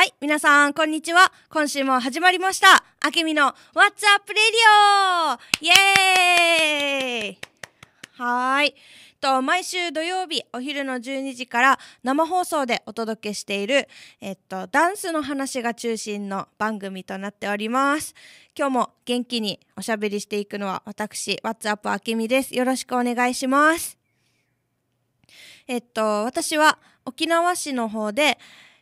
はい、皆さん、こんにちは。今週も始まりました。あけみの What's Up Radio! イエーイはい。と、毎週土曜日お昼の12時から生放送でお届けしている、えっと、ダンスの話が中心の番組となっております。今日も元気におしゃべりしていくのは私、What's Up あけみです。よろしくお願いします。えっと、私は沖縄市の方で、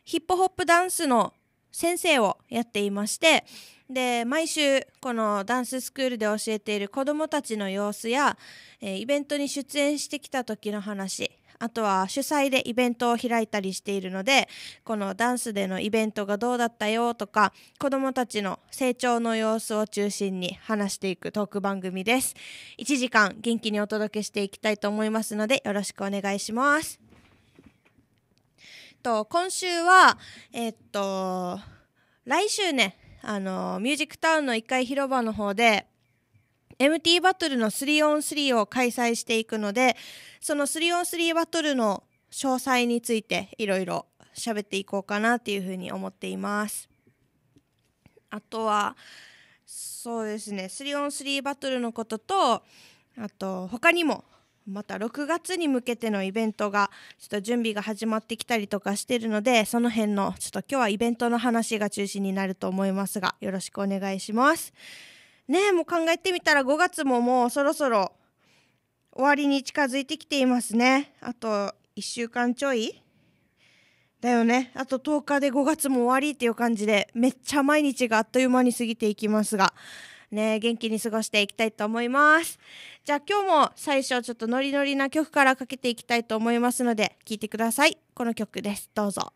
ヒップホップダンスの先生をやっていましてで毎週このダンススクールで教えている子どもたちの様子や、えーイベントに出演してきた時の話あとは主催でイベントを開いたりしているのでこのダンスでのイベントがどうだったよとか子どもたちの成長の様子を中心に話していくトーク番組です1時間元気にお届けしていきたいと思いますのでよろしくお願いしますと、今週は、えっと、来週ね、あの、ミュージックタウンの1階広場の方で、MT バトルの 3on3 を開催していくので、その 3on3 バトルの詳細についていろいろ喋っていこうかなっていうふうに思っています。あとは、そうですね、3on3 バトルのことと、あと、他にもまた6月に向けてのイベントがちょっと準備が始まってきたりとかしてるのでその辺のちょっと今日はイベントの話が中心になると思いますがよろしくお願いしますねもう考えてみたら5月ももうそろそろ終わりに近づいてきていますねあと1週間ちょいだよねあと10日で5月も終わりっていう感じでめっちゃ毎日があっという間に過ぎていきますがね元気に過ごしていきたいと思いますじゃあ今日も最初ちょっとノリノリな曲からかけていきたいと思いますので聴いてくださいこの曲ですどうぞ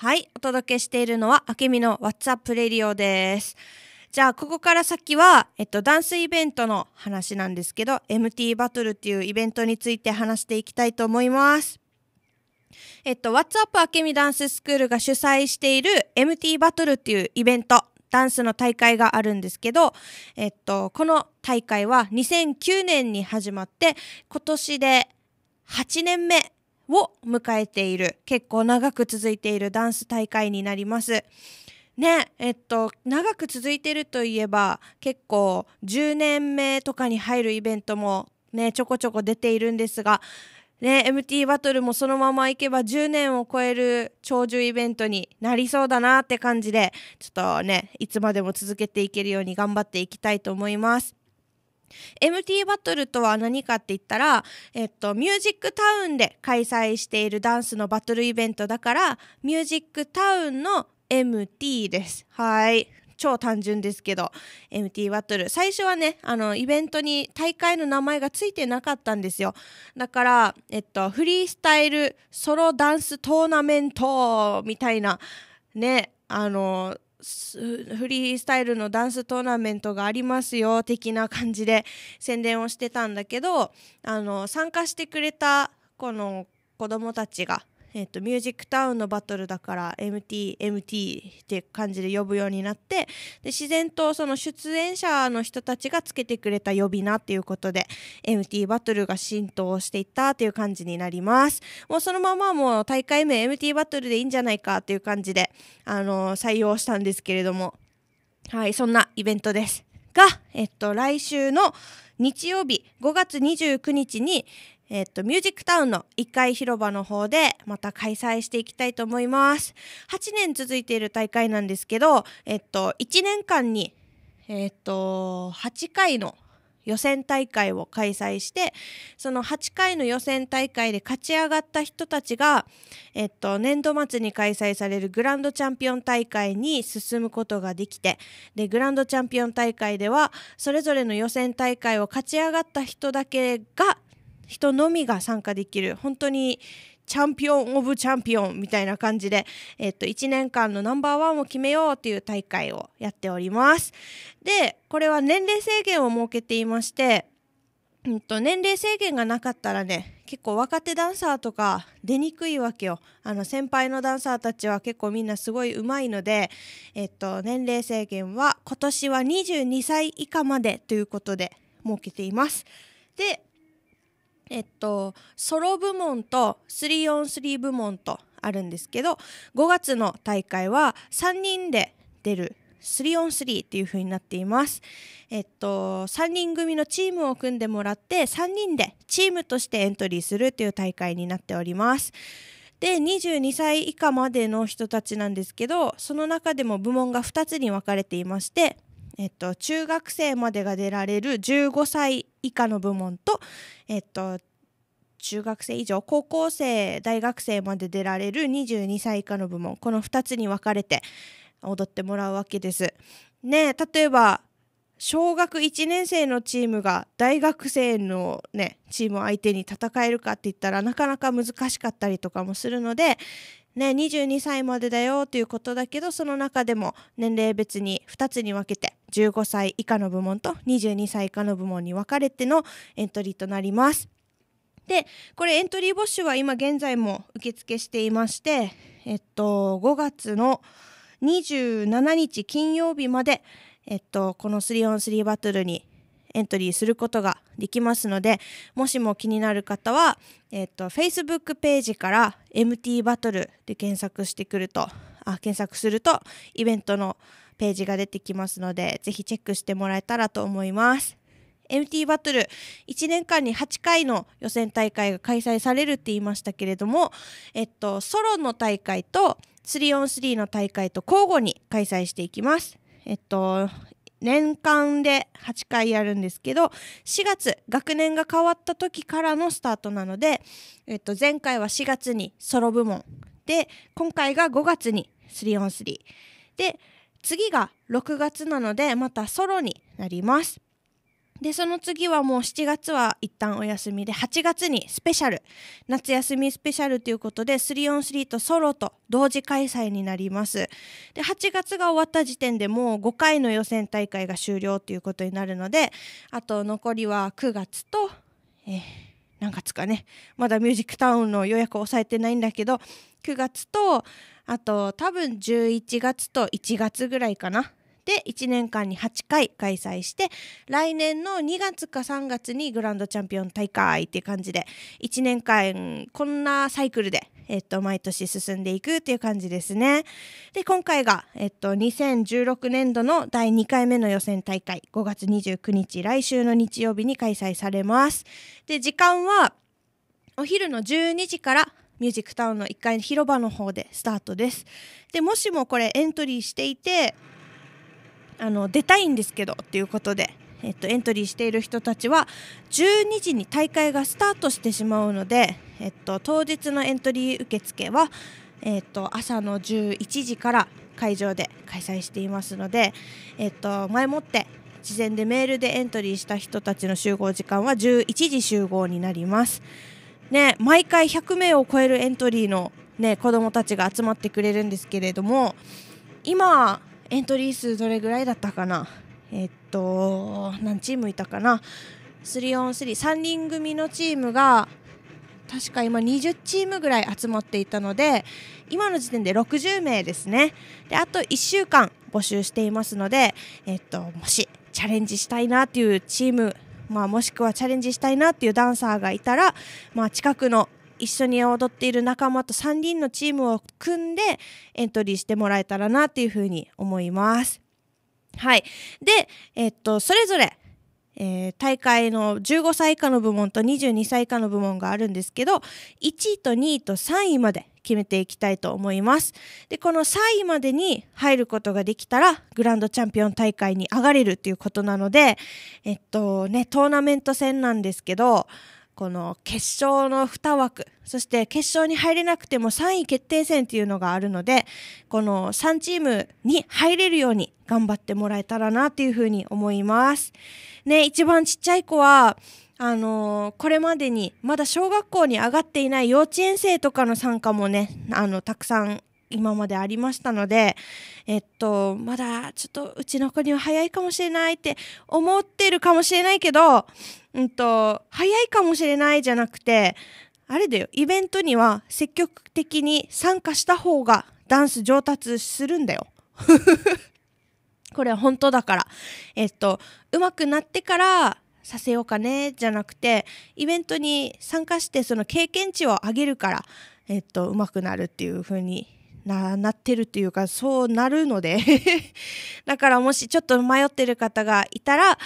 はい、お届けしているのは、あけみの What's プ p レディオです。じゃあ、ここから先は、えっと、ダンスイベントの話なんですけど、MT バトルっていうイベントについて話していきたいと思います。えっと、What's Up あけみダンススクールが主催している MT バトルっていうイベント、ダンスの大会があるんですけど、えっと、この大会は2009年に始まって、今年で8年目を迎えている結構長く続いているダンス大会になります。ねえっと長く続いてるといえば結構10年目とかに入るイベントもねちょこちょこ出ているんですがね、MT バトルもそのままいけば10年を超える長寿イベントになりそうだなって感じで、ちょっとね、いつまでも続けていけるように頑張っていきたいと思います。MT バトルとは何かって言ったら、えっと、ミュージックタウンで開催しているダンスのバトルイベントだからミュージックタウンの MT です。はい超単純ですけど MT バトル最初はねあのイベントに大会の名前が付いてなかったんですよだから、えっと、フリースタイルソロダンストーナメントみたいなねあのフリースタイルのダンストーナメントがありますよ的な感じで宣伝をしてたんだけどあの参加してくれたこの子どもたちがえーと、ミュージックタウンのバトルだから MTMT MT って感じで呼ぶようになってで自然とその出演者の人たちがつけてくれた呼び名っていうことで MT バトルが浸透していったっていう感じになりますもうそのままもう大会名 MT バトルでいいんじゃないかっていう感じで、あのー、採用したんですけれどもはいそんなイベントですが、えっと、来週の日曜日5月29日に、えっと、ミュージックタウンの1階広場の方でまた開催していきたいと思います。8年続いている大会なんですけど、えっと、1年間に、えっと、8回の予選大会を開催してその8回の予選大会で勝ち上がった人たちが、えっと、年度末に開催されるグランドチャンピオン大会に進むことができてでグランドチャンピオン大会ではそれぞれの予選大会を勝ち上がった人だけが人のみが参加できる本当にチャンピオン・オブ・チャンピオンみたいな感じで、えっと、1年間のナンバーワンを決めようという大会をやっております。で、これは年齢制限を設けていまして、と年齢制限がなかったらね、結構若手ダンサーとか出にくいわけよ。あの先輩のダンサーたちは結構みんなすごい上手いので、えっと、年齢制限は今年は22歳以下までということで設けています。で、えっと、ソロ部門と 3on3 部門とあるんですけど5月の大会は3人で出る 3on3 っていう風になっています。えっと、3人組のチームを組んでもらって3人でチームとしてエントリーするっていう大会になっております。で22歳以下までの人たちなんですけどその中でも部門が2つに分かれていましてえっと、中学生までが出られる15歳以下の部門と、えっと、中学生以上高校生大学生まで出られる22歳以下の部門この2つに分かれて踊ってもらうわけです。ね例えば小学1年生のチームが大学生の、ね、チームを相手に戦えるかって言ったらなかなか難しかったりとかもするので、ね、22歳までだよということだけどその中でも年齢別に2つに分けて15歳以下の部門と22歳以下の部門に分かれてのエントリーとなります。でこれエントリー募集は今現在も受付していまして、えっと、5月の27日金曜日まで、えっと、この 3on3 バトルにエントリーすることができますのでもしも気になる方は、えーと、Facebook ページから MT バトルで検索してくるとあ検索するとイベントのページが出てきますのでぜひチェックしてもらえたらと思います。MT バトル1年間に8回の予選大会が開催されるって言いましたけれども、えっと、ソロの大会と 3on3 の大会と交互に開催していきます。えっと、年間で8回やるんですけど4月学年が変わった時からのスタートなので、えっと、前回は4月にソロ部門で今回が5月に 3on3 で次が6月なのでまたソロになります。でその次はもう7月は一旦お休みで8月にスペシャル夏休みスペシャルということで 3on3 とソロと同時開催になりますで8月が終わった時点でもう5回の予選大会が終了ということになるのであと残りは9月と、えー、何月かねまだミュージックタウンの予約を抑えてないんだけど9月とあと多分11月と1月ぐらいかなで1年間に8回開催して来年の2月か3月にグランドチャンピオン大会っていう感じで1年間こんなサイクルで、えっと、毎年進んでいくっていう感じですね。で今回が、えっと、2016年度の第2回目の予選大会5月29日来週の日曜日に開催されます。で時間はお昼の12時からミュージックタウンの1階の広場の方でスタートです。でもしもこれエントリーしていてあの出たいんですけどということで、えっと、エントリーしている人たちは12時に大会がスタートしてしまうので、えっと、当日のエントリー受付は、えっと、朝の11時から会場で開催していますので、えっと、前もって事前でメールでエントリーした人たちの集合時間は11時集合になります。ね、毎回100名を超えるエントリーの、ね、子どもたちが集まってくれるんですけれども今エントリー数どれぐらいだったかなえっと何チームいたかな 3on33 人組のチームが確か今20チームぐらい集まっていたので今の時点で60名ですねであと1週間募集していますので、えっと、もしチャレンジしたいなというチーム、まあ、もしくはチャレンジしたいなというダンサーがいたら、まあ、近くの一緒に踊っている仲間と3人のチームを組んでエントリーしてもらえたらなっていうふうに思います。はい。で、えっと、それぞれ、えー、大会の15歳以下の部門と22歳以下の部門があるんですけど、1位と2位と3位まで決めていきたいと思います。で、この3位までに入ることができたら、グランドチャンピオン大会に上がれるっていうことなので、えっとね、トーナメント戦なんですけど、この決勝の2枠そして決勝に入れなくても3位決定戦っていうのがあるのでこの3チームに入れるように頑張ってもらえたらなっていうふうに思います。ね一番ちっちゃい子はあのー、これまでにまだ小学校に上がっていない幼稚園生とかの参加もねあのたくさん今までありましたので、えっと、まだちょっとうちの子には早いかもしれないって思ってるかもしれないけど、うんと、早いかもしれないじゃなくて、あれだよ、イベントには積極的に参加した方がダンス上達するんだよ。これは本当だから。えっと、上手くなってからさせようかね、じゃなくて、イベントに参加してその経験値を上げるから、えっと、上手くなるっていう風にななってるっていうかそうなるので だからもしちょっと迷ってる方がいたら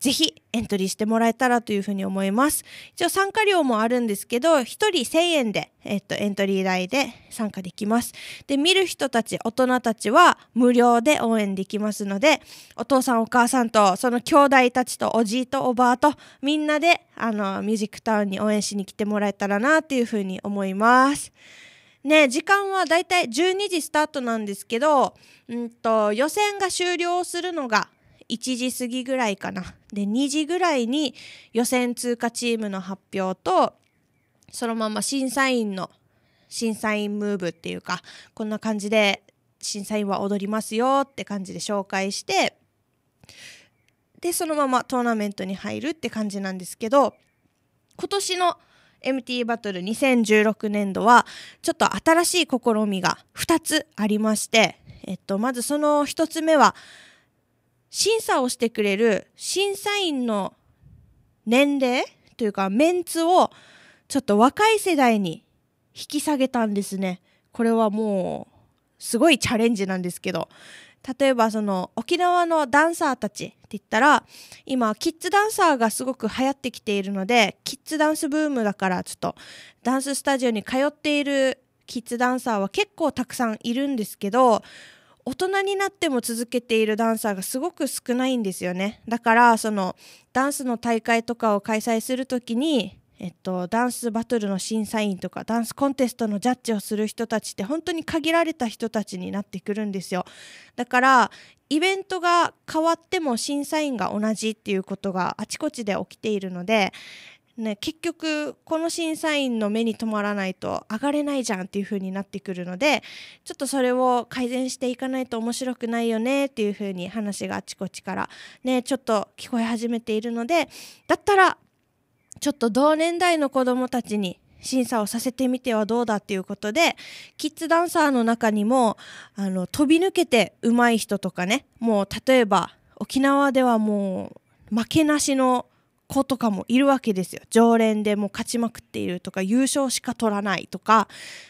ぜひエントリーしてもらえたらというふうに思います。一応参加料もあるんですけど、1人1000円で、えっと、エントリー代で参加できます。で、見る人たち、大人たちは無料で応援できますので、お父さんお母さんと、その兄弟たちとおじいとおばあと、みんなで、あの、ミュージックタウンに応援しに来てもらえたらなっていうふうに思います。ね、時間はだいたい12時スタートなんですけど、うんと、予選が終了するのが1時過ぎぐらいかな。で2時ぐらいに予選通過チームの発表とそのまま審査員の審査員ムーブっていうかこんな感じで審査員は踊りますよって感じで紹介してでそのままトーナメントに入るって感じなんですけど今年の MT バトル2016年度はちょっと新しい試みが2つありまして、えっと、まずその1つ目は審査をしてくれる審査員の年齢というかメンツをちょっと若い世代に引き下げたんですね。これはもうすごいチャレンジなんですけど例えばその沖縄のダンサーたちって言ったら今キッズダンサーがすごく流行ってきているのでキッズダンスブームだからちょっとダンススタジオに通っているキッズダンサーは結構たくさんいるんですけど大人になっても続けているダンサーがすごく少ないんですよねだからそのダンスの大会とかを開催する時に、えっと、ダンスバトルの審査員とかダンスコンテストのジャッジをする人たちって本当に限られた人たちになってくるんですよだからイベントが変わっても審査員が同じっていうことがあちこちで起きているのでね、結局この審査員の目に留まらないと上がれないじゃんっていう風になってくるのでちょっとそれを改善していかないと面白くないよねっていう風に話があちこちからねちょっと聞こえ始めているのでだったらちょっと同年代の子どもたちに審査をさせてみてはどうだっていうことでキッズダンサーの中にもあの飛び抜けて上手い人とかねもう例えば沖縄ではもう負けなしの子とかもいるわけですよ常連でもう勝ちまくっているとか優勝しか取らないとか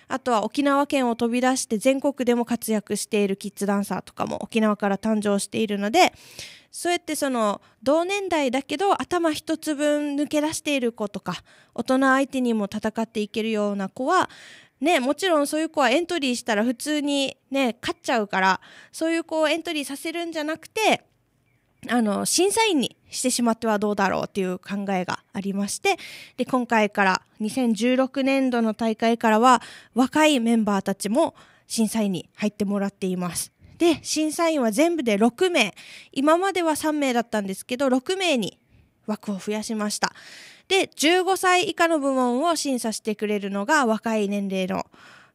あとは沖縄県を飛び出して全国でも活躍しているキッズダンサーとかも沖縄から誕生しているのでそうやってその同年代だけど頭一つ分抜け出している子とか大人相手にも戦っていけるような子はね、もちろんそういう子はエントリーしたら普通に、ね、勝っちゃうからそういう子をエントリーさせるんじゃなくてあの審査員にしてしまってはどうだろうという考えがありましてで今回から2016年度の大会からは若いメンバーたちも審査員に入ってもらっています。で審査員は全部で6名今までは3名だったんですけど6名に枠を増やしましたで15歳以下の部門を審査してくれるのが若い年齢の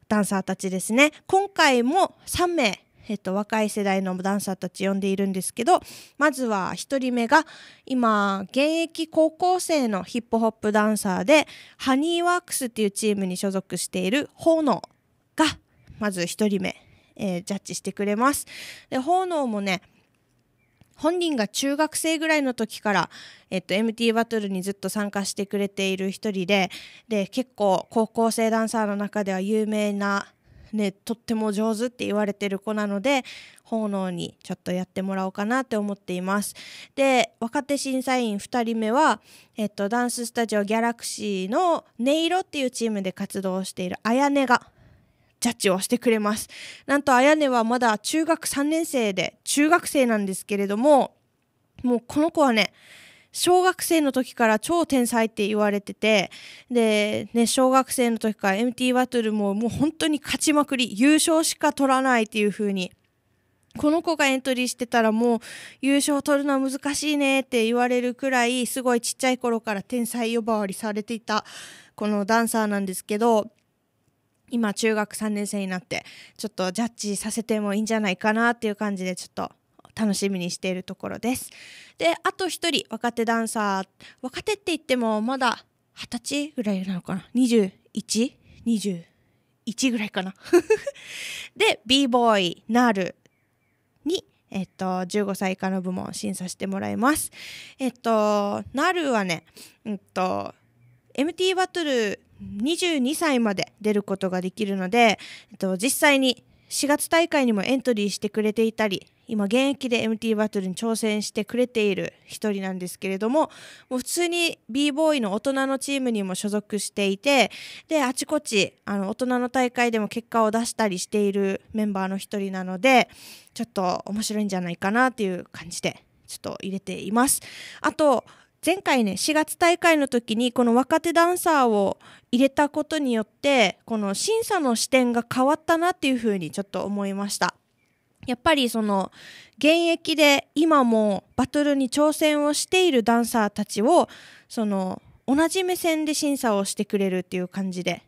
ダンサーたちですね今回も3名えっと、若い世代のダンサーたち呼んでいるんですけどまずは1人目が今現役高校生のヒップホップダンサーでハニーワークスっていうチームに所属している炎がまず1人目、えー、ジャッジしてくれます。で炎もね本人が中学生ぐらいの時から、えっと、MT バトルにずっと参加してくれている一人でで結構高校生ダンサーの中では有名なね、とっても上手って言われてる子なので奉納にちょっとやってもらおうかなって思っています。で若手審査員2人目は、えっと、ダンススタジオギャラクシーの音色っていうチームで活動しているあやねがジャッジをしてくれます。なんとあやねはまだ中学3年生で中学生なんですけれどももうこの子はね小学生の時から超天才って言われてて、で、ね、小学生の時から MT バトルももう本当に勝ちまくり、優勝しか取らないっていう風に、この子がエントリーしてたらもう優勝取るのは難しいねって言われるくらい、すごいちっちゃい頃から天才呼ばわりされていた、このダンサーなんですけど、今中学3年生になってちょっとジャッジさせてもいいんじゃないかなっていう感じでちょっと楽しみにしているところですであと1人若手ダンサー若手って言ってもまだ二十歳ぐらいなのかな2121ぐらいかな で b ボーイなるにえっと、15歳以下の部門審査してもらいます。えっと、なるはね、えっと、MT バトル22歳まで出ることができるので、えっと、実際に4月大会にもエントリーしてくれていたり今現役で MT バトルに挑戦してくれている一人なんですけれどももう普通に b ボーイの大人のチームにも所属していてであちこちあの大人の大会でも結果を出したりしているメンバーの一人なのでちょっと面白いんじゃないかなという感じでちょっと入れています。あと前回ね4月大会の時にこの若手ダンサーを入れたことによってこの審査の視点が変わったなっていうふうにちょっと思いましたやっぱりその現役で今もバトルに挑戦をしているダンサーたちをその同じ目線で審査をしてくれるっていう感じで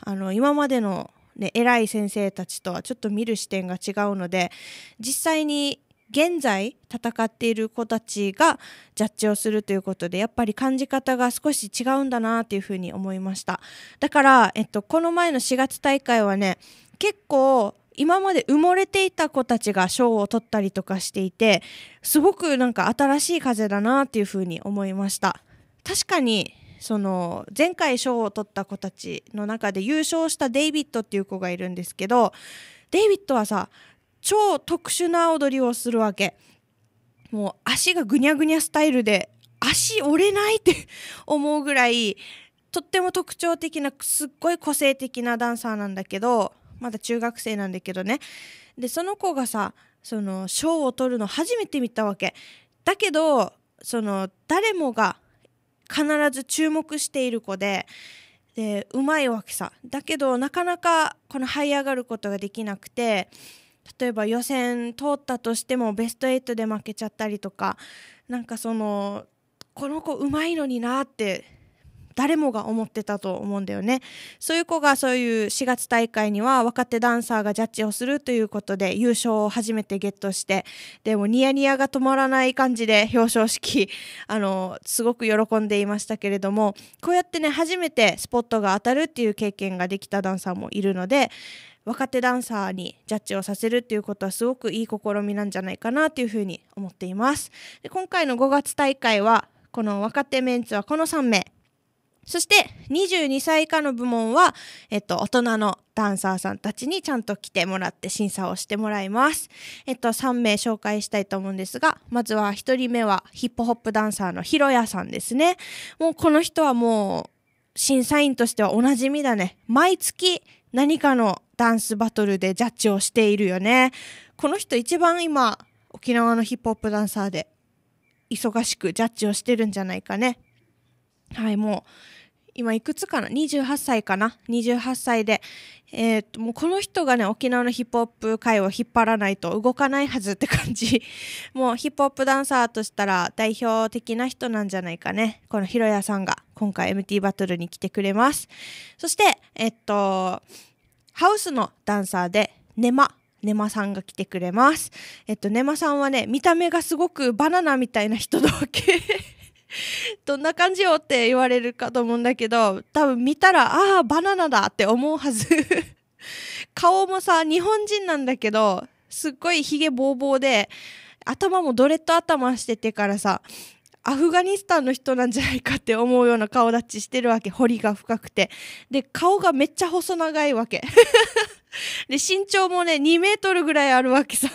あの今までの、ね、偉い先生たちとはちょっと見る視点が違うので実際に現在戦っている子たちがジャッジをするということでやっぱり感じ方が少し違うんだなっていうふうに思いましただから、えっと、この前の4月大会はね結構今まで埋もれていた子たちが賞を取ったりとかしていてすごくなんか新しい風だなっていうふうに思いました確かにその前回賞を取った子たちの中で優勝したデイビッドっていう子がいるんですけどデイビッドはさ超特殊な踊りをするわけもう足がぐにゃぐにゃスタイルで足折れないって 思うぐらいとっても特徴的なすっごい個性的なダンサーなんだけどまだ中学生なんだけどねでその子がさその賞を取るの初めて見たわけだけどその誰もが必ず注目している子ででうまいわけさだけどなかなかこの這い上がることができなくて例えば予選通ったとしてもベスト8で負けちゃったりとかなんかそのこの子うまいのになって誰もが思ってたと思うんだよねそういう子がそういう4月大会には若手ダンサーがジャッジをするということで優勝を初めてゲットしてでもニヤニヤが止まらない感じで表彰式あのすごく喜んでいましたけれどもこうやってね初めてスポットが当たるっていう経験ができたダンサーもいるので若手ダンサーにジャッジをさせるっていうことはすごくいい試みなんじゃないかなというふうに思っています。で今回の5月大会はこの若手メンツはこの3名そして22歳以下の部門は、えっと、大人のダンサーさんたちにちゃんと来てもらって審査をしてもらいます。えっと、3名紹介したいと思うんですが、まずは1人目はヒップホップダンサーのひろやさんですね。もうこの人はもう審査員としてはおなじみだね。毎月何かのダンスバトルでジャッジをしているよね。この人一番今沖縄のヒップホップダンサーで忙しくジャッジをしてるんじゃないかね。はい、もう今いくつかな28歳かな28歳で、えー、っともうこの人がね沖縄のヒップホップ界を引っ張らないと動かないはずって感じ もうヒップホップダンサーとしたら代表的な人なんじゃないかねこのひろやさんが今回 MT バトルに来てくれますそしてえっとハウスのダンサーでネマネマさんが来てくれますえっとネマさんはね見た目がすごくバナナみたいな人だわけ どんな感じよって言われるかと思うんだけど多分見たらああバナナだって思うはず 顔もさ日本人なんだけどすっごい髭。げぼうぼで頭もドレッド頭しててからさアフガニスタンの人なんじゃないかって思うような顔立ちしてるわけ彫りが深くてで顔がめっちゃ細長いわけ で身長もね2メートルぐらいあるわけさ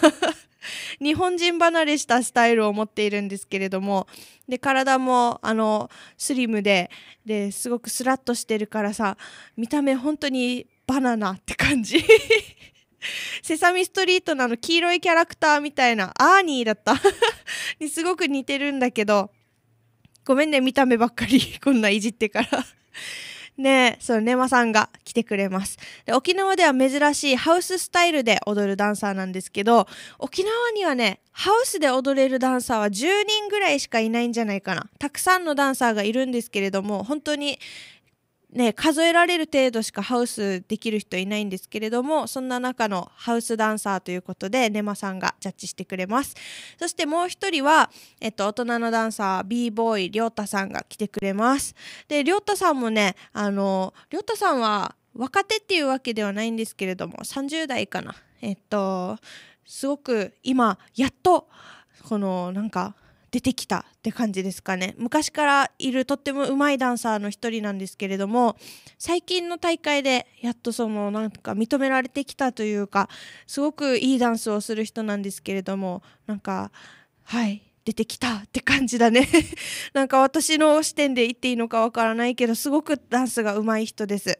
日本人離れしたスタイルを持っているんですけれどもで体もあのスリムでですごくスラッとしてるからさ見た目本当にバナナって感じ セサミストリートなの黄色いキャラクターみたいなアーニーだった にすごく似てるんだけどごめんね見た目ばっかりこんないじってからね、そのネマさんが来てくれます。で、沖縄では珍しいハウススタイルで踊るダンサーなんですけど、沖縄にはね、ハウスで踊れるダンサーは10人ぐらいしかいないんじゃないかな。たくさんのダンサーがいるんですけれども、本当にね、数えられる程度しかハウスできる人いないんですけれどもそんな中のハウスダンサーということでネマさんがジャッジしてくれますそしてもう一人は、えっと、大人のダンサー b ボーイりょうたさんが来てくれますでりょうたさんもねあのりょうたさんは若手っていうわけではないんですけれども30代かなえっとすごく今やっとこのなんか出てきたって感じですかね昔からいるとってもうまいダンサーの一人なんですけれども最近の大会でやっとそのなんか認められてきたというかすごくいいダンスをする人なんですけれどもなんかはい出てきたって感じだね なんか私の視点で言っていいのかわからないけどすごくダンスが上手い人です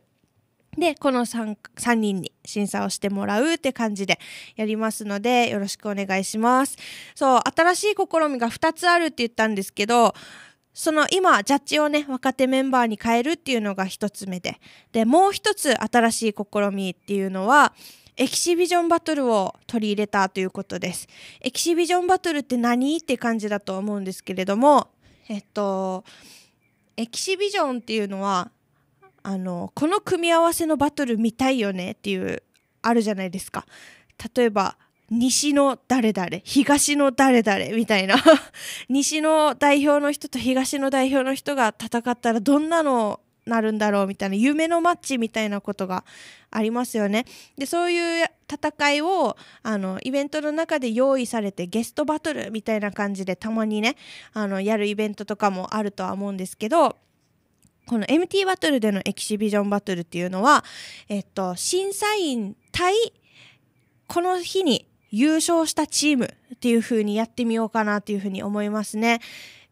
で、この 3, 3人に審査をしてもらうって感じでやりますので、よろしくお願いします。そう、新しい試みが2つあるって言ったんですけど、その今、ジャッジをね、若手メンバーに変えるっていうのが1つ目で。で、もう1つ新しい試みっていうのは、エキシビジョンバトルを取り入れたということです。エキシビジョンバトルって何って感じだと思うんですけれども、えっと、エキシビジョンっていうのはあのこの組み合わせのバトル見たいよねっていうあるじゃないですか例えば西の誰々東の誰々みたいな 西の代表の人と東の代表の人が戦ったらどんなのなるんだろうみたいな夢のマッチみたいなことがありますよね。でそういう戦いをあのイベントの中で用意されてゲストバトルみたいな感じでたまにねあのやるイベントとかもあるとは思うんですけどこの MT バトルでのエキシビジョンバトルっていうのは、えっと、審査員対この日に優勝したチームっていう風にやってみようかなっていう風に思いますね。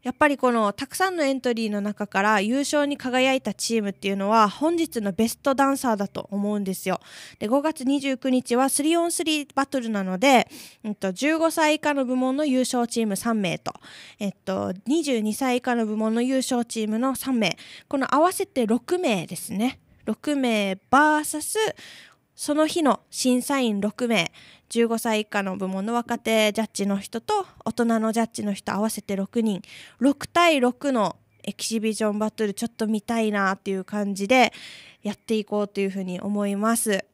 やっぱりこのたくさんのエントリーの中から優勝に輝いたチームっていうのは本日のベストダンサーだと思うんですよ。で5月29日は 3on3 バトルなので、えっと、15歳以下の部門の優勝チーム3名と、えっと、22歳以下の部門の優勝チームの3名この合わせて6名ですね。6名 VS その日の審査員6名15歳以下の部門の若手ジャッジの人と大人のジャッジの人合わせて6人6対6のエキシビジョンバトルちょっと見たいなっていう感じでやっていこうというふうに思います。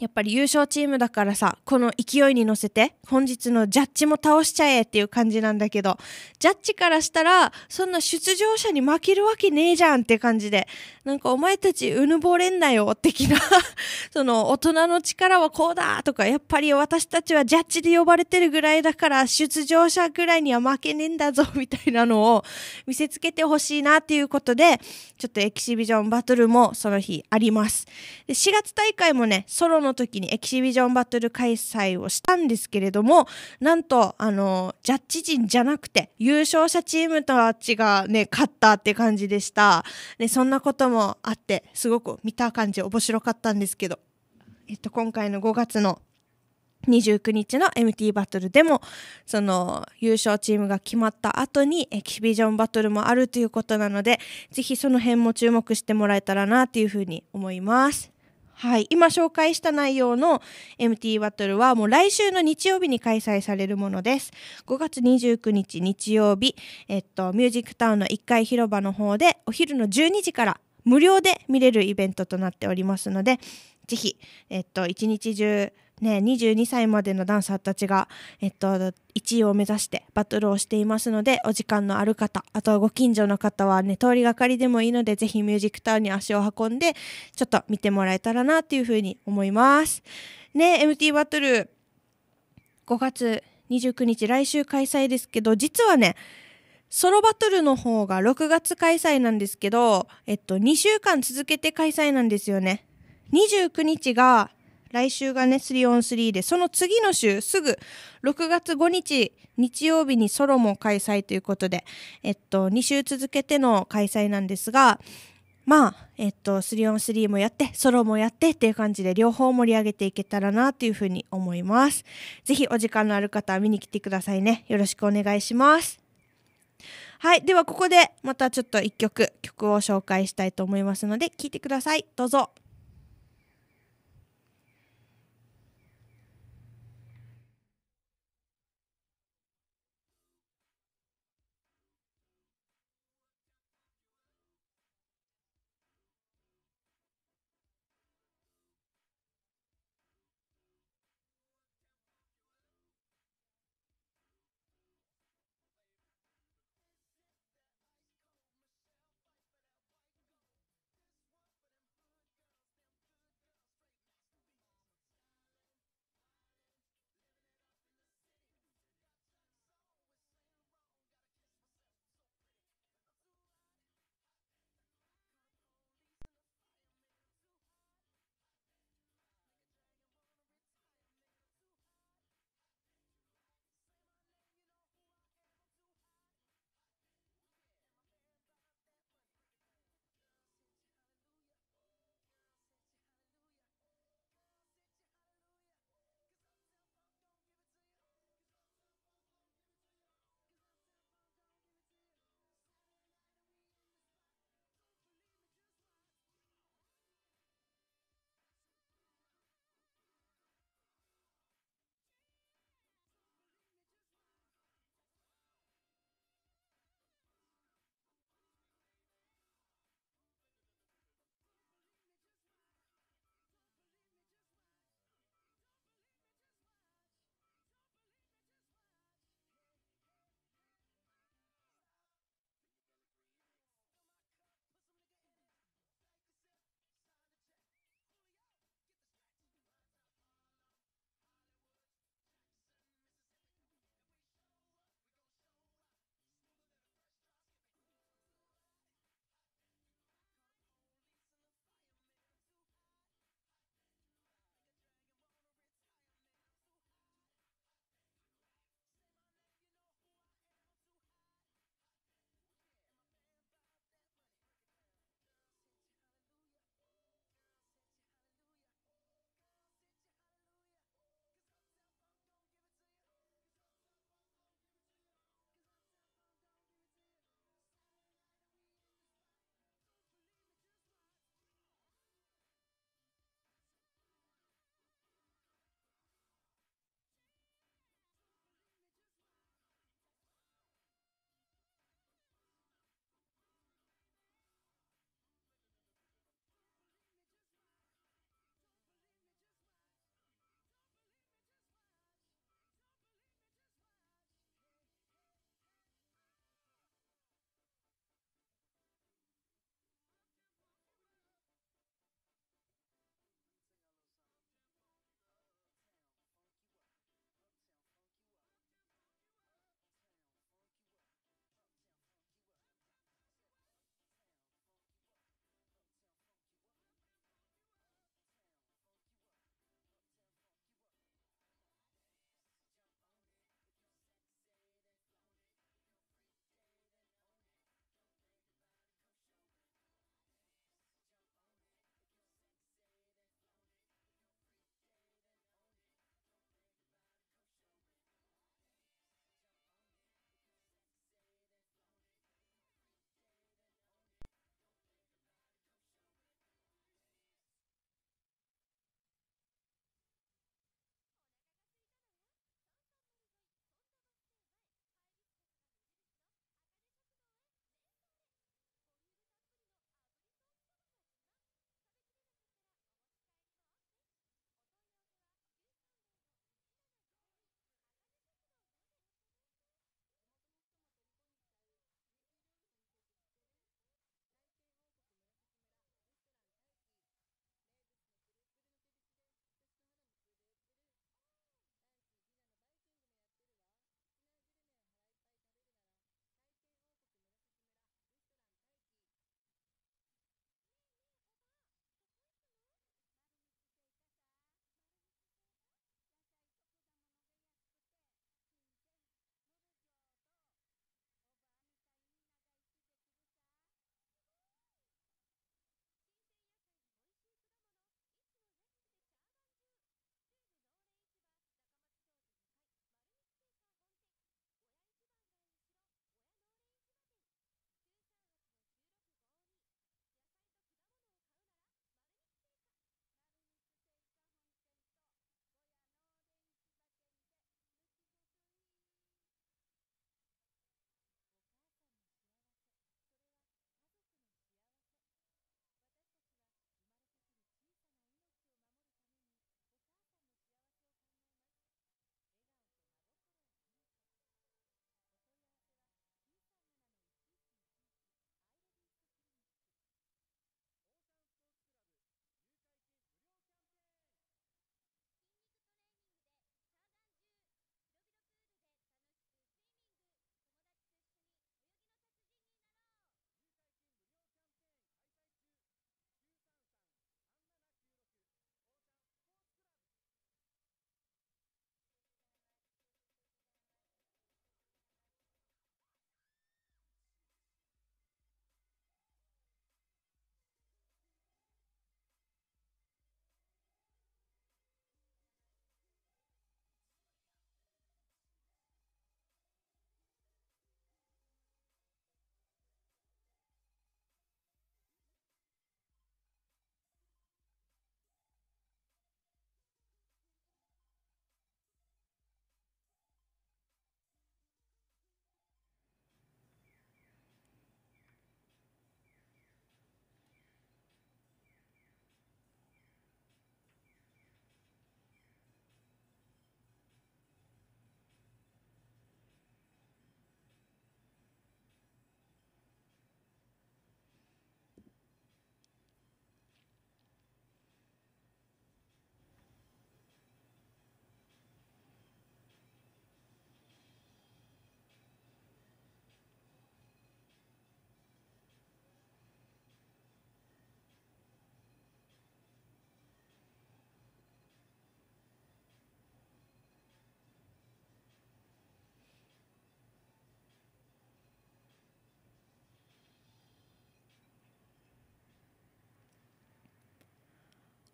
やっぱり優勝チームだからさ、この勢いに乗せて、本日のジャッジも倒しちゃえっていう感じなんだけど、ジャッジからしたら、そんな出場者に負けるわけねえじゃんって感じで、なんかお前たちうぬぼれんなよ的な その大人の力はこうだとか、やっぱり私たちはジャッジで呼ばれてるぐらいだから、出場者ぐらいには負けねえんだぞ みたいなのを見せつけてほしいなっていうことで、ちょっとエキシビジョンバトルもその日あります。で4月大会もね、ソロのの時にエキシビジョンバトル開催をしたんですけれども、なんと、あの、ジャッジ陣じゃなくて、優勝者チームたちがね、勝ったって感じでした。ね、そんなこともあって、すごく見た感じ面白かったんですけど、えっと、今回の5月の29日の MT バトルでもその優勝チームが決まった後にエキシビジョンバトルもあるということなのでぜひその辺も注目してもらえたらなというふうに思います。はい、今紹介した内容の MT バトルはもう来週の日曜日に開催されるものです。5月29日日曜日、えっと、ミュージックタウンの1階広場の方でお昼の12時から無料で見れるイベントとなっておりますので、ぜひ、えっと、一日中ね、22歳までのダンサーたちが、えっと、1位を目指してバトルをしていますので、お時間のある方、あとはご近所の方はね、通りがかりでもいいので、ぜひミュージックタウンに足を運んで、ちょっと見てもらえたらなっていうふうに思います。ね、MT バトル、5月29日、来週開催ですけど、実はね、ソロバトルの方が6月開催なんですけど、えっと、2週間続けて開催なんですよね。29日が来週がね、3on3 で、その次の週、すぐ、6月5日、日曜日にソロも開催ということで、えっと、2週続けての開催なんですが、まあ、えっと、3on3 もやって、ソロもやってっていう感じで、両方盛り上げていけたらなというふうに思います。ぜひ、お時間のある方は見に来てくださいね。よろしくお願いします。はい。では、ここで、またちょっと一曲、曲を紹介したいと思いますので、聴いてください。どうぞ。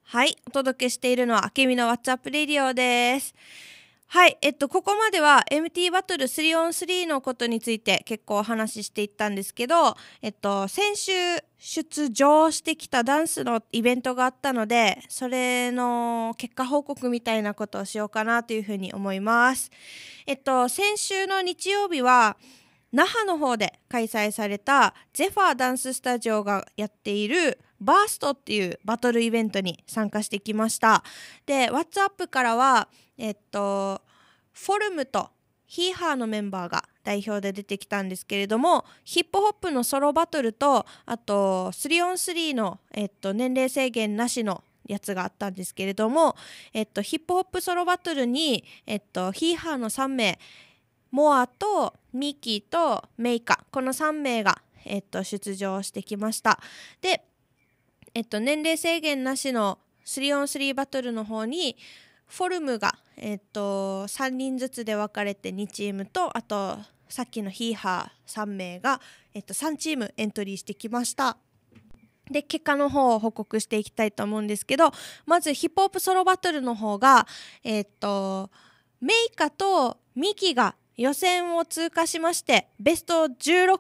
はい、お届けしているのは、あけみのワッツアップレディオです。はい、えっと、ここまでは MT バトル 3on3 のことについて結構お話ししていったんですけど、えっと、先週出場してきたダンスのイベントがあったので、それの結果報告みたいなことをしようかなというふうに思います。えっと、先週の日曜日は、那覇の方で開催されたゼファーダンススタジオがやっているバーストっていうバトルイベントに参加してきましたで WhatsApp からはえっとフォルムとヒーハーのメンバーが代表で出てきたんですけれどもヒップホップのソロバトルとあと 3on3 の、えっと、年齢制限なしのやつがあったんですけれども、えっと、ヒップホップソロバトルに、えっと、ヒーハーの3名モアとミキとメイカこの3名が、えっと、出場してきました。でえっと、年齢制限なしの 3on3 バトルの方にフォルムが、えっと、3人ずつで分かれて2チームとあとさっきのヒーハー3名が、えっと、3チームエントリーしてきました。で結果の方を報告していきたいと思うんですけどまずヒップホップソロバトルの方がえっとメイカとミキが予選を通過しましてベスト16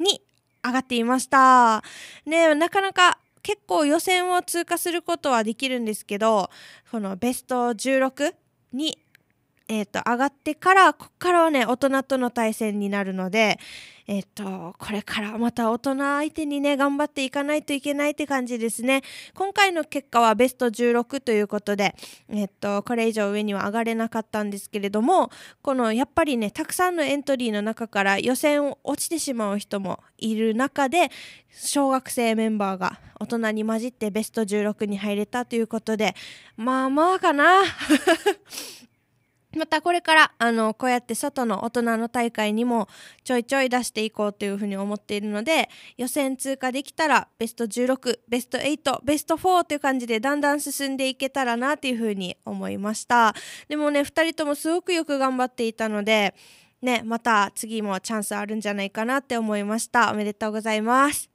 に上がっていましたねなかなか結構予選を通過することはできるんですけどこのベスト16に、えー、と上がってからここからはね大人との対戦になるのでえっと、これからまた大人相手にね、頑張っていかないといけないって感じですね。今回の結果はベスト16ということで、えっと、これ以上上には上がれなかったんですけれども、このやっぱりね、たくさんのエントリーの中から予選を落ちてしまう人もいる中で、小学生メンバーが大人に混じってベスト16に入れたということで、まあまあかな。またこれからあのこうやって外の大人の大会にもちょいちょい出していこうというふうに思っているので予選通過できたらベスト16ベスト8ベスト4という感じでだんだん進んでいけたらなというふうに思いましたでもね2人ともすごくよく頑張っていたのでねまた次もチャンスあるんじゃないかなって思いましたおめでとうございます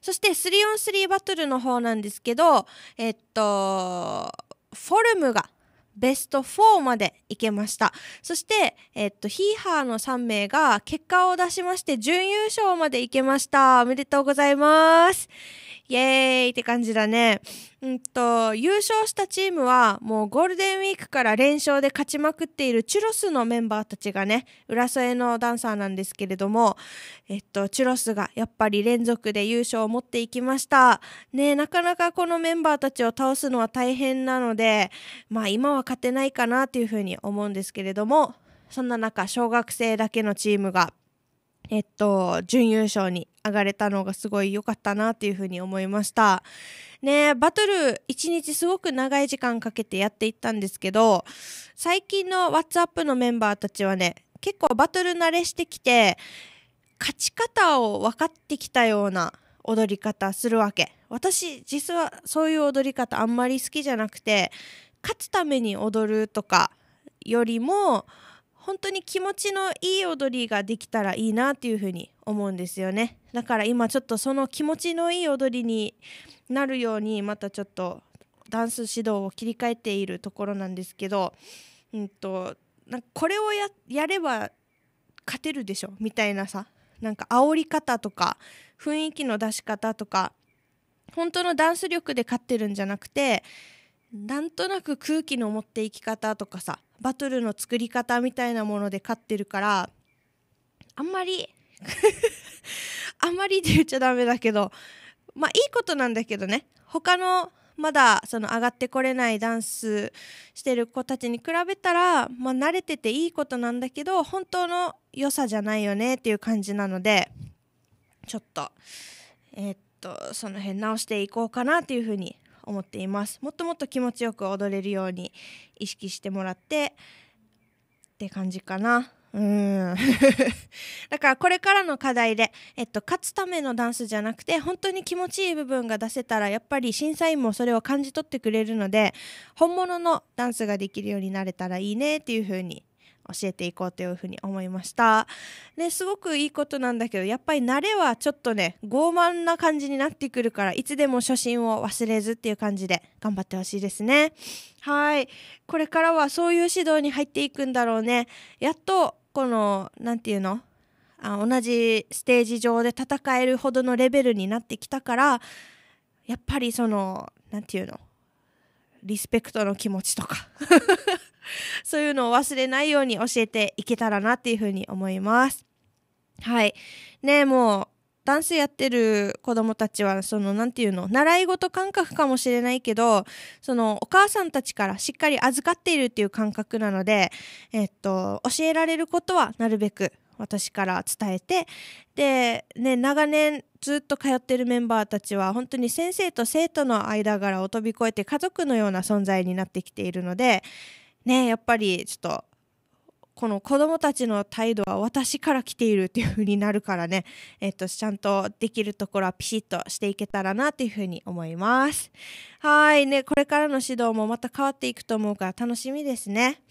そして 3on3 バトルの方なんですけどえっとフォルムがベスト4まで行けました。そして、えっと、ヒーハーの3名が結果を出しまして、準優勝まで行けました。おめでとうございます。イエーイって感じだね。うんと、優勝したチームは、もうゴールデンウィークから連勝で勝ちまくっているチュロスのメンバーたちがね、浦添のダンサーなんですけれども、えっと、チュロスがやっぱり連続で優勝を持っていきました。ねなかなかこのメンバーたちを倒すのは大変なので、まあ今は勝てないかなというふうに思うんですけれども、そんな中、小学生だけのチームが、えっと、準優勝に上がれたのがすごい良かったなっていうふうに思いましたねバトル一日すごく長い時間かけてやっていったんですけど最近の WhatsApp のメンバーたちはね結構バトル慣れしてきて勝ち方を分かってきたような踊り方するわけ私実はそういう踊り方あんまり好きじゃなくて勝つために踊るとかよりも本当に気持ちのいい踊りができたらいいなっていうふうに思うんですよねだから今ちょっとその気持ちのいい踊りになるようにまたちょっとダンス指導を切り替えているところなんですけど、うんと、なんかこれをやれば勝てるでしょみたいなさなんか煽り方とか雰囲気の出し方とか本当のダンス力で勝ってるんじゃなくてなんとなく空気の持っていき方とかさバトルの作り方みたいなもので勝ってるからあんまり あんまりって言っちゃダメだけどまあいいことなんだけどね他のまだその上がってこれないダンスしてる子たちに比べたら、まあ、慣れてていいことなんだけど本当の良さじゃないよねっていう感じなのでちょっとえー、っとその辺直していこうかなっていうふうに思っていますもっともっと気持ちよく踊れるように意識してもらってって感じかなうん だからこれからの課題で、えっと、勝つためのダンスじゃなくて本当に気持ちいい部分が出せたらやっぱり審査員もそれを感じ取ってくれるので本物のダンスができるようになれたらいいねっていう風に教えていこうというふうに思いましたすごくいいことなんだけどやっぱり慣れはちょっとね傲慢な感じになってくるからいつでも初心を忘れずっていう感じで頑張ってほしいですねはいこれからはそういう指導に入っていくんだろうねやっとこの何て言うのあ同じステージ上で戦えるほどのレベルになってきたからやっぱりその何て言うのリスペクトの気持ちとか そういうのを忘れないように教えていけたらなっていうふうに思います。はい。ねもう、ダンスやってる子供たちは、その、なんていうの、習い事感覚かもしれないけど、その、お母さんたちからしっかり預かっているっていう感覚なので、えっと、教えられることはなるべく私から伝えて、で、ね、長年ずっと通ってるメンバーたちは、本当に先生と生徒の間柄を飛び越えて家族のような存在になってきているので、ねやっぱりちょっとこの子どもたちの態度は私から来ているっていう風になるからね、えっと、ちゃんとできるところはピシッとしていけたらなっていう風に思います。はいねこれからの指導もまた変わっていくと思うから楽しみですね。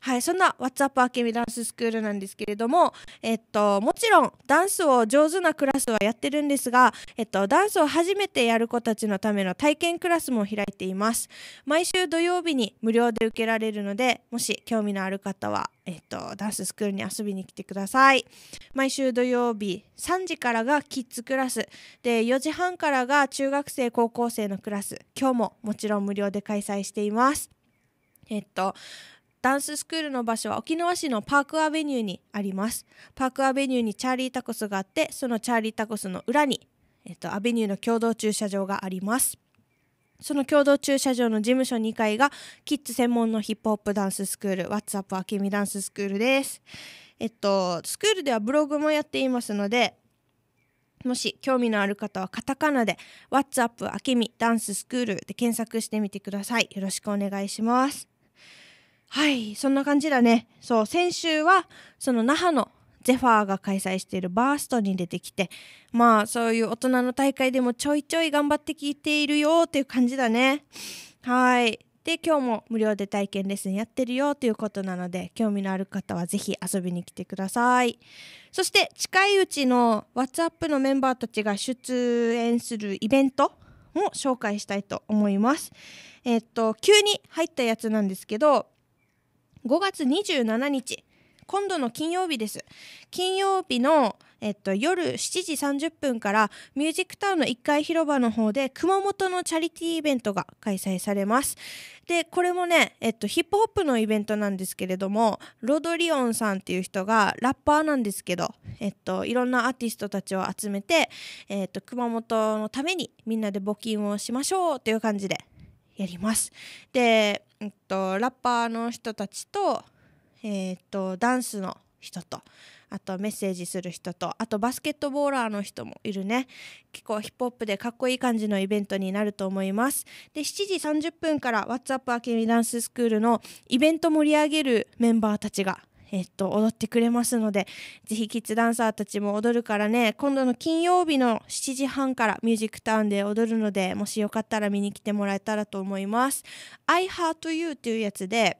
はい、そんな What's Up アケミダンススクールなんですけれども、えっと、もちろんダンスを上手なクラスはやってるんですが、えっと、ダンスを初めてやる子たちのための体験クラスも開いています。毎週土曜日に無料で受けられるので、もし興味のある方は、えっと、ダンススクールに遊びに来てください。毎週土曜日3時からがキッズクラス、で、4時半からが中学生、高校生のクラス、今日ももちろん無料で開催しています。えっと、ダンススクールの場所は沖縄市のパークアベニューにありますパークアベニューにチャーリータコスがあってそのチャーリータコスの裏に、えっと、アベニューの共同駐車場がありますその共同駐車場の事務所2階がキッズ専門のヒップホップダンススクール WhatsApp あけみダンススクールですえっとスクールではブログもやっていますのでもし興味のある方はカタカナで WhatsApp あけみダンススクールで検索してみてくださいよろしくお願いしますはい、そんな感じだね。そう、先週は、その那覇のゼファーが開催しているバーストに出てきて、まあ、そういう大人の大会でもちょいちょい頑張って聞いているよっていう感じだね。はい。で、今日も無料で体験レッスンやってるよということなので、興味のある方はぜひ遊びに来てください。そして、近いうちの WhatsApp のメンバーたちが出演するイベントも紹介したいと思います。えっと、急に入ったやつなんですけど、5月27日今度の金曜日です金曜日の、えっと、夜7時30分からミュージックタウンの1階広場の方で熊本のチャリティーイベントが開催されますでこれもね、えっと、ヒップホップのイベントなんですけれどもロドリオンさんっていう人がラッパーなんですけど、えっと、いろんなアーティストたちを集めて、えっと、熊本のためにみんなで募金をしましょうという感じでやりますでえっと、ラッパーの人たちと,、えー、っとダンスの人とあとメッセージする人とあとバスケットボーラーの人もいるね結構ヒップホップでかっこいい感じのイベントになると思いますで7時30分から WhatsApp アケミダンススクールのイベント盛り上げるメンバーたちがえっと、踊ってくれますので、ぜひキッズダンサーたちも踊るからね、今度の金曜日の7時半からミュージックタウンで踊るので、もしよかったら見に来てもらえたらと思います。I heart you っていうやつで、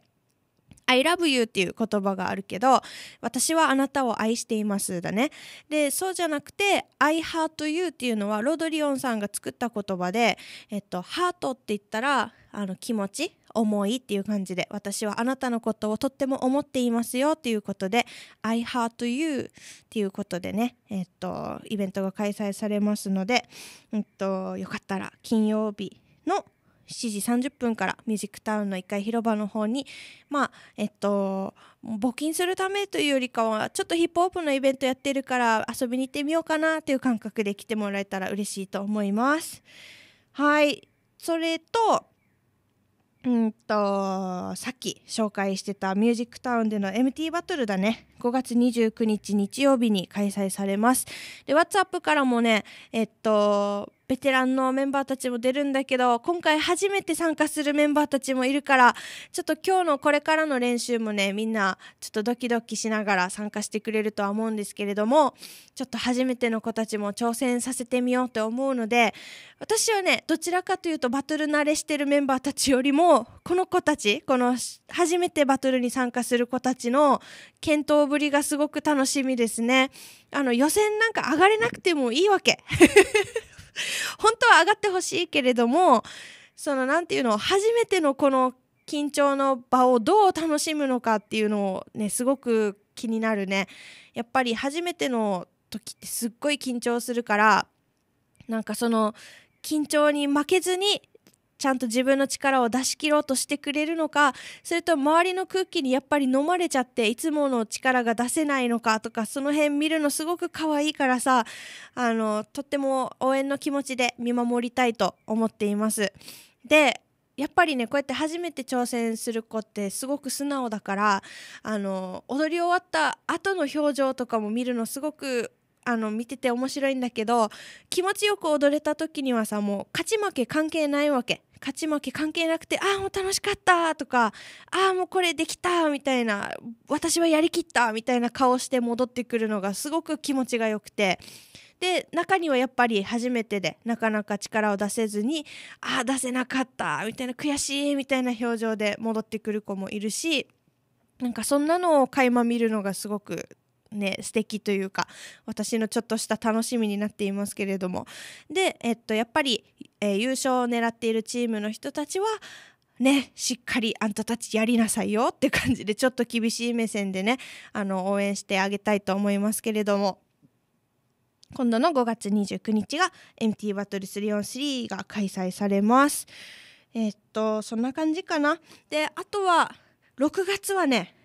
I love you っていう言葉があるけど、私はあなたを愛していますだね。で、そうじゃなくて、I heart you っていうのはロドリオンさんが作った言葉で、えっと、ハートって言ったら、あの気持ち思いっていう感じで私はあなたのことをとっても思っていますよということで I heart you っていうことでねえっとイベントが開催されますので、えっと、よかったら金曜日の7時30分からミュージックタウンの1階広場の方にまあえっと募金するためというよりかはちょっとヒップホップのイベントやってるから遊びに行ってみようかなという感覚で来てもらえたら嬉しいと思います。はいそれとうんとさっき紹介してたミュージックタウンでの MT バトルだね5月29日日曜日に開催されます。で、WhatsApp からもね、えっと、ベテランのメンバーたちも出るんだけど、今回初めて参加するメンバーたちもいるから、ちょっと今日のこれからの練習もね、みんなちょっとドキドキしながら参加してくれるとは思うんですけれども、ちょっと初めての子たちも挑戦させてみようと思うので、私はね、どちらかというとバトル慣れしてるメンバーたちよりも、この子たち、この初めてバトルに参加する子たちの検討ぶりがすごく楽しみですね。あの、予選なんか上がれなくてもいいわけ。本当は上がってほしいけれども、その、なんていうの、初めてのこの緊張の場をどう楽しむのかっていうのをね、すごく気になるね。やっぱり初めての時ってすっごい緊張するから、なんかその、緊張に負けずにちゃんと自分の力を出し切ろうとしてくれるのかそれと周りの空気にやっぱり飲まれちゃっていつもの力が出せないのかとかその辺見るのすごく可愛いからさあのとっても応援の気持ちで見守りたいと思っています。でやっぱりねこうやって初めて挑戦する子ってすごく素直だからあの踊り終わった後の表情とかも見るのすごくあの見てて面白いんだけど気持ちよく踊れた時にはさもう勝ち負け関係ないわけ勝ち負け関係なくてああもう楽しかったとかああもうこれできたみたいな私はやりきったみたいな顔して戻ってくるのがすごく気持ちがよくてで中にはやっぱり初めてでなかなか力を出せずにああ出せなかったみたいな悔しいみたいな表情で戻ってくる子もいるしなんかそんなのを垣間見るのがすごくね素敵というか私のちょっとした楽しみになっていますけれどもで、えっと、やっぱり、えー、優勝を狙っているチームの人たちはね、しっかりあんたたちやりなさいよって感じでちょっと厳しい目線でねあの応援してあげたいと思いますけれども今度の5月29日が MT バトル 3on3 が開催されます。えー、っとそんな感じかな。であとは6月はね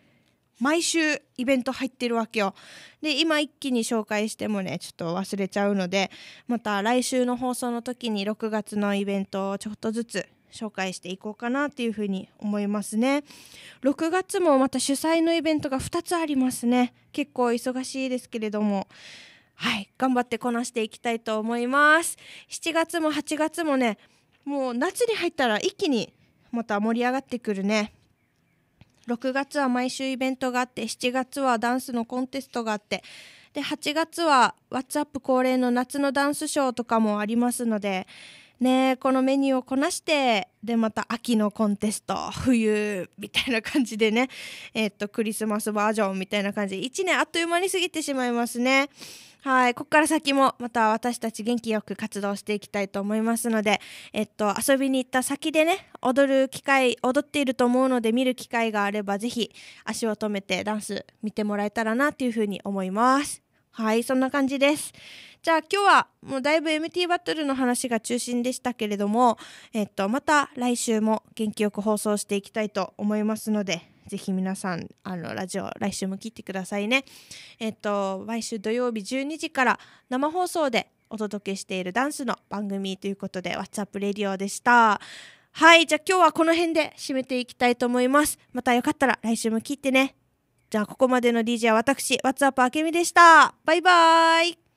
毎週イベント入ってるわけよ。で今一気に紹介してもねちょっと忘れちゃうのでまた来週の放送の時に6月のイベントをちょっとずつ紹介していこうかなっていうふうに思いますね6月もまた主催のイベントが2つありますね結構忙しいですけれどもはい頑張ってこなしていきたいと思います7月も8月もねもう夏に入ったら一気にまた盛り上がってくるね6月は毎週イベントがあって7月はダンスのコンテストがあってで8月は WhatsApp 恒例の夏のダンスショーとかもありますので、ね、このメニューをこなしてでまた秋のコンテスト冬みたいな感じでね、えー、っとクリスマスバージョンみたいな感じで1年あっという間に過ぎてしまいますね。はい、ここから先もまた私たち元気よく活動していきたいと思いますので、えっと、遊びに行った先でね踊る機会踊っていると思うので見る機会があればぜひ足を止めてダンス見てもらえたらなというふうに思います。はい、そんな感じです。じゃあ今日はもうだいぶ MT バトルの話が中心でしたけれども、えっと、また来週も元気よく放送していきたいと思いますので、ぜひ皆さんあのラジオ来週も聞いてくださいね。えっと毎週土曜日12時から生放送でお届けしているダンスの番組ということで WhatsApp レディオでした。はいじゃあ今日はこの辺で締めていきたいと思います。またよかったら来週も聞いてね。じゃあここまでの DJ は私 WhatsApp あけみでした。バイバーイ。